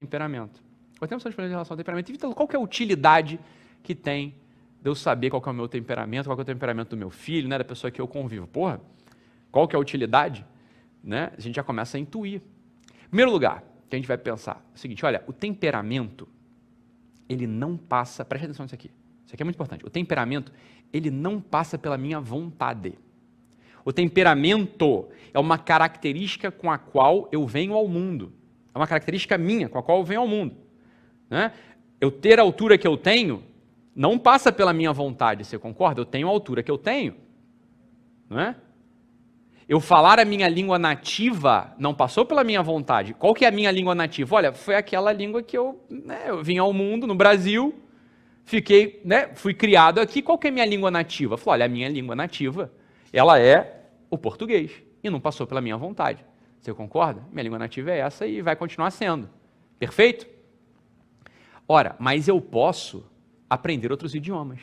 Temperamento. Quanto tempo você em relação ao temperamento? Então, qual é a utilidade que tem de eu saber qual é o meu temperamento, qual é o temperamento do meu filho, né, da pessoa que eu convivo? Porra, qual que é a utilidade? Né? A gente já começa a intuir. Primeiro lugar, que a gente vai pensar é o seguinte, olha, o temperamento, ele não passa, preste atenção nisso aqui, isso aqui é muito importante, o temperamento, ele não passa pela minha vontade. O temperamento é uma característica com a qual eu venho ao mundo. É uma característica minha, com a qual eu venho ao mundo. Né? Eu ter a altura que eu tenho não passa pela minha vontade, você concorda? Eu tenho a altura que eu tenho. É? Eu falar a minha língua nativa não passou pela minha vontade. Qual que é a minha língua nativa? Olha, foi aquela língua que eu, né, eu vim ao mundo, no Brasil, fiquei, né, fui criado aqui. Qual que é a minha língua nativa? Falei, olha, a minha língua nativa, ela é o português e não passou pela minha vontade. Você concorda? Minha língua nativa é essa e vai continuar sendo. Perfeito? Ora, mas eu posso aprender outros idiomas.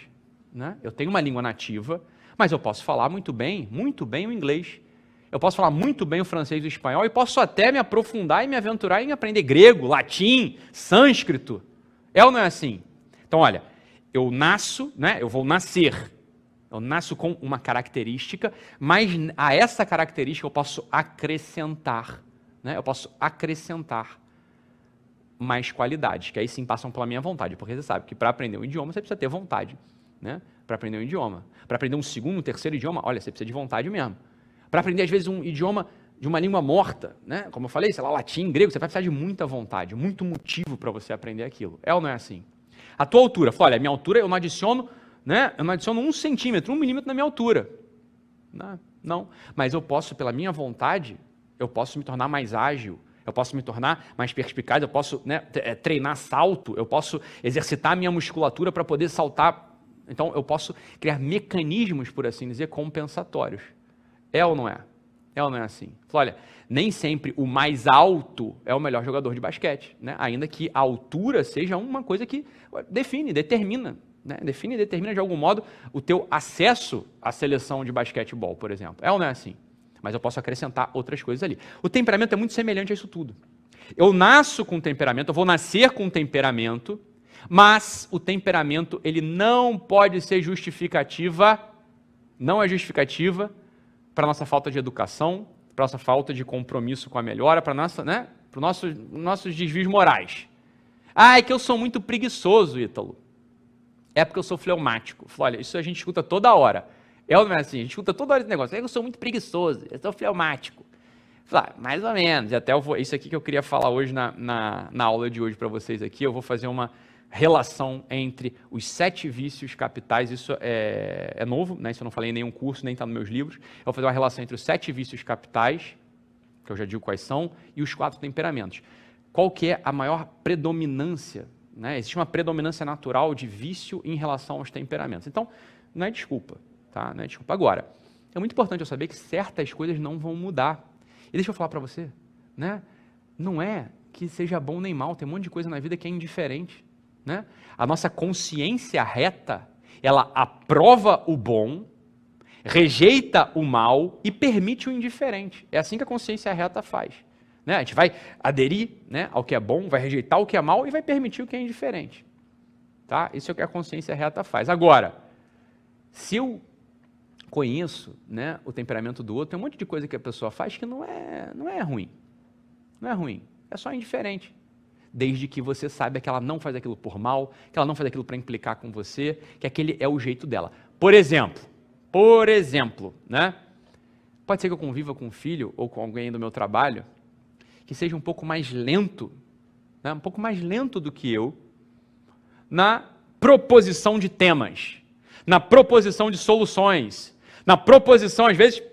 Né? Eu tenho uma língua nativa, mas eu posso falar muito bem, muito bem o inglês. Eu posso falar muito bem o francês e o espanhol e posso até me aprofundar e me aventurar em aprender grego, latim, sânscrito. É ou não é assim? Então, olha, eu nasço, né? Eu vou nascer eu nasço com uma característica, mas a essa característica eu posso acrescentar, né? Eu posso acrescentar mais qualidades, que aí sim passam pela minha vontade, porque você sabe que para aprender um idioma você precisa ter vontade, né? Para aprender um idioma, para aprender um segundo, um terceiro idioma, olha, você precisa de vontade mesmo. Para aprender às vezes um idioma de uma língua morta, né? Como eu falei, sei lá, latim, grego, você vai precisar de muita vontade, muito motivo para você aprender aquilo. É ou não é assim? A tua altura, olha, a minha altura eu não adiciono né, eu não adiciono um centímetro, um milímetro na minha altura. Não, né? não. Mas eu posso, pela minha vontade, eu posso me tornar mais ágil, eu posso me tornar mais perspicaz, eu posso né, eh, treinar salto, eu posso exercitar minha musculatura para poder saltar. Então, eu posso criar mecanismos, por assim dizer, compensatórios. É ou não é? É ou não é assim? Olha, nem sempre o mais alto é o melhor jogador de basquete, né? ainda que a altura seja uma coisa que define, determina né? Define e determina de algum modo o teu acesso à seleção de basquetebol, por exemplo. É ou não é assim? Mas eu posso acrescentar outras coisas ali. O temperamento é muito semelhante a isso tudo. Eu nasço com temperamento, eu vou nascer com temperamento, mas o temperamento ele não pode ser justificativa, não é justificativa para nossa falta de educação, para nossa falta de compromisso com a melhora, para nossa, né, para nossos nossos desvios morais. Ah, é que eu sou muito preguiçoso, Ítalo é porque eu sou fleumático. Olha, isso a gente escuta toda hora. É ou não é assim? A gente escuta toda hora esse negócio. É que eu sou muito preguiçoso, eu sou fleumático. Fala, ah, mais ou menos. E até eu vou, isso aqui que eu queria falar hoje na, na, na aula de hoje para vocês aqui, eu vou fazer uma relação entre os sete vícios capitais. Isso é, é novo, né? Isso eu não falei em nenhum curso, nem está nos meus livros. Eu vou fazer uma relação entre os sete vícios capitais, que eu já digo quais são, e os quatro temperamentos. Qual que é a maior predominância né? Existe uma predominância natural de vício em relação aos temperamentos. Então, não é desculpa, tá? Não é desculpa. Agora, é muito importante eu saber que certas coisas não vão mudar. E deixa eu falar para você, né? Não é que seja bom nem mal, tem um monte de coisa na vida que é indiferente, né? A nossa consciência reta, ela aprova o bom, rejeita o mal e permite o indiferente. É assim que a consciência reta faz. Né? A gente vai aderir né, ao que é bom, vai rejeitar o que é mal e vai permitir o que é indiferente. Tá? Isso é o que a consciência reta faz. Agora, se eu conheço né, o temperamento do outro, tem um monte de coisa que a pessoa faz que não é, não é ruim. Não é ruim, é só indiferente. Desde que você saiba que ela não faz aquilo por mal, que ela não faz aquilo para implicar com você, que aquele é o jeito dela. Por exemplo, por exemplo, né? Pode ser que eu conviva com um filho ou com alguém do meu trabalho que seja um pouco mais lento, né, um pouco mais lento do que eu, na proposição de temas, na proposição de soluções, na proposição, às vezes,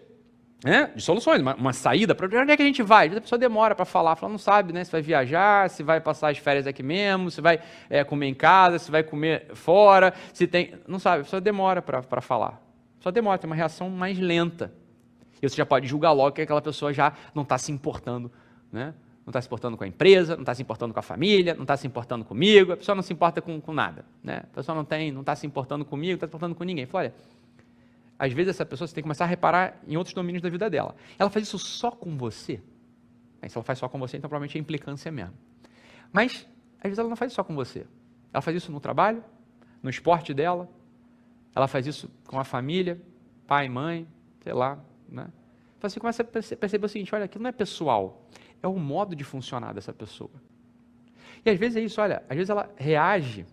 né, de soluções, uma, uma saída. Para onde é que a gente vai? A pessoa demora para falar, fala, não sabe né, se vai viajar, se vai passar as férias aqui mesmo, se vai é, comer em casa, se vai comer fora, se tem. Não sabe, a pessoa demora para falar. Só demora, tem uma reação mais lenta. E você já pode julgar logo que aquela pessoa já não está se importando né? não está se importando com a empresa, não está se importando com a família, não está se importando comigo, a pessoa não se importa com, com nada, né? a pessoa não tem, não está se importando comigo, não está se importando com ninguém. olha, às vezes essa pessoa você tem que começar a reparar em outros domínios da vida dela. Ela faz isso só com você? Aí, se ela faz só com você, então provavelmente é implicância mesmo. Mas, às vezes ela não faz isso só com você. Ela faz isso no trabalho, no esporte dela, ela faz isso com a família, pai, mãe, sei lá, né? Então, você começa a perceber o seguinte, olha, aquilo não é pessoal, é o modo de funcionar dessa pessoa. E às vezes é isso, olha, às vezes ela reage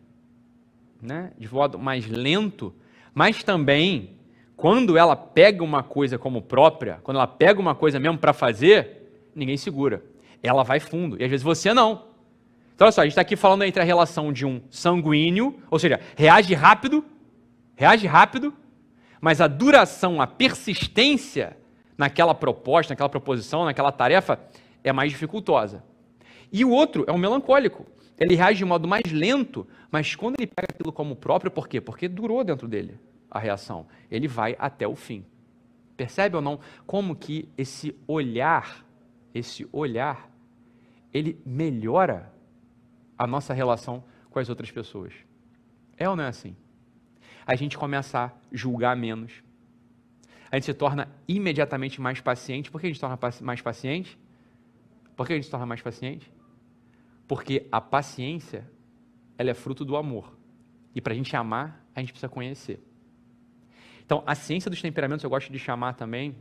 né, de modo mais lento, mas também quando ela pega uma coisa como própria, quando ela pega uma coisa mesmo para fazer, ninguém segura. Ela vai fundo. E às vezes você não. Então, olha só, a gente está aqui falando entre a relação de um sanguíneo, ou seja, reage rápido, reage rápido, mas a duração, a persistência naquela proposta, naquela proposição, naquela tarefa, é mais dificultosa. E o outro é o melancólico. Ele reage de modo mais lento, mas quando ele pega aquilo como próprio, por quê? Porque durou dentro dele a reação. Ele vai até o fim. Percebe ou não como que esse olhar, esse olhar, ele melhora a nossa relação com as outras pessoas? É ou não é assim? A gente começa a julgar menos. A gente se torna imediatamente mais paciente. Por que a gente se torna mais paciente? Por que a gente se torna mais paciente? Porque a paciência, ela é fruto do amor. E para a gente amar, a gente precisa conhecer. Então, a ciência dos temperamentos eu gosto de chamar também,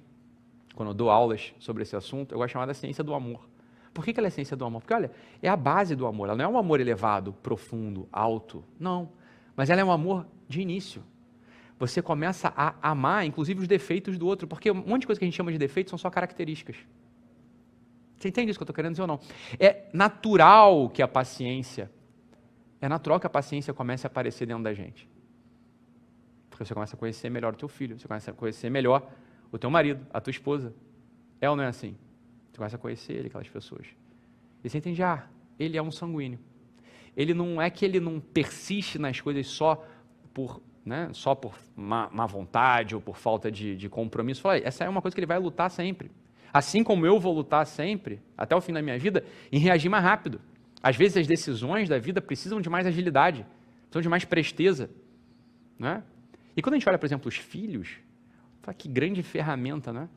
quando eu dou aulas sobre esse assunto, eu gosto de chamar da ciência do amor. Por que, que ela é ciência do amor? Porque, olha, é a base do amor. Ela não é um amor elevado, profundo, alto. Não. Mas ela é um amor de início. Você começa a amar, inclusive, os defeitos do outro. Porque um monte de coisa que a gente chama de defeito são só características. Você entende isso que eu estou querendo dizer ou não? É natural que a paciência, é natural que a paciência comece a aparecer dentro da gente. Porque você começa a conhecer melhor o teu filho, você começa a conhecer melhor o teu marido, a tua esposa. É ou não é assim? Você começa a conhecer ele, aquelas pessoas. E você entende, ah, ele é um sanguíneo. Ele não é que ele não persiste nas coisas só por, né, só por má, má vontade ou por falta de, de compromisso. Fala, essa é uma coisa que ele vai lutar sempre. Assim como eu vou lutar sempre, até o fim da minha vida, em reagir mais rápido. Às vezes as decisões da vida precisam de mais agilidade, precisam de mais presteza. Né? E quando a gente olha, por exemplo, os filhos, fala que grande ferramenta né,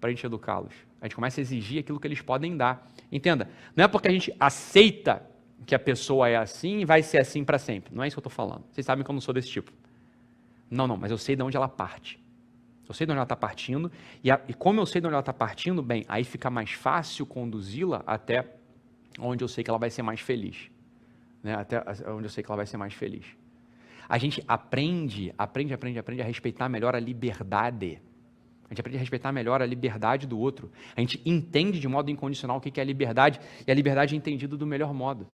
para a gente educá-los. A gente começa a exigir aquilo que eles podem dar. Entenda, não é porque a gente aceita que a pessoa é assim e vai ser assim para sempre. Não é isso que eu estou falando. Vocês sabem que eu não sou desse tipo. Não, não, mas eu sei de onde ela parte. Eu sei de onde ela está partindo, e, a, e como eu sei de onde ela está partindo, bem, aí fica mais fácil conduzi-la até onde eu sei que ela vai ser mais feliz. Né? Até onde eu sei que ela vai ser mais feliz. A gente aprende, aprende, aprende, aprende a respeitar melhor a liberdade. A gente aprende a respeitar melhor a liberdade do outro. A gente entende de modo incondicional o que é liberdade, e a liberdade é entendida do melhor modo.